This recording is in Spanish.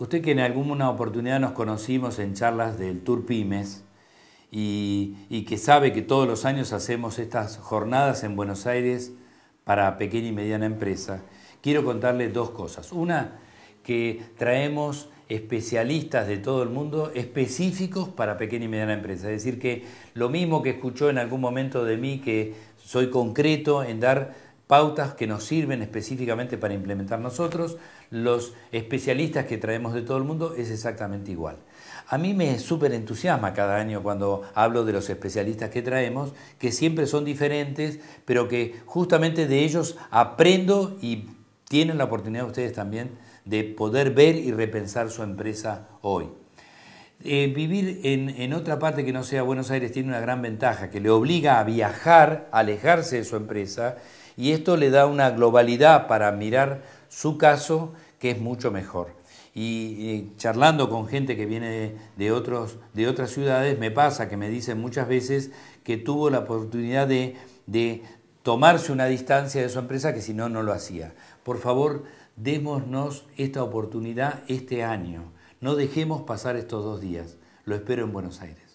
Usted que en alguna oportunidad nos conocimos en charlas del Tour Pymes y, y, que sabe que todos los años hacemos estas jornadas en Buenos Aires para pequeña y mediana empresa, quiero contarle dos cosas. Una, que traemos especialistas de todo el mundo específicos para pequeña y mediana empresa. Es decir, que lo mismo que escuchó en algún momento de mí, que soy concreto en dar pautas que nos sirven específicamente para implementar nosotros, los especialistas que traemos de todo el mundo es exactamente igual. A mí me súper entusiasma cada año cuando hablo de los especialistas que traemos, que siempre son diferentes, pero que justamente de ellos aprendo y tienen la oportunidad ustedes también de poder ver y repensar su empresa hoy. Eh, vivir en, en, otra parte que no sea Buenos Aires tiene una gran ventaja, que le obliga a viajar, alejarse de su empresa y esto le da una globalidad para mirar su caso que es mucho mejor. Y, charlando con gente que viene de, otros, de otras ciudades, me pasa que me dicen muchas veces que tuvo la oportunidad de tomarse una distancia de su empresa que si no, no lo hacía. Por favor, démonos esta oportunidad este año. No dejemos pasar estos dos días. Lo espero en Buenos Aires.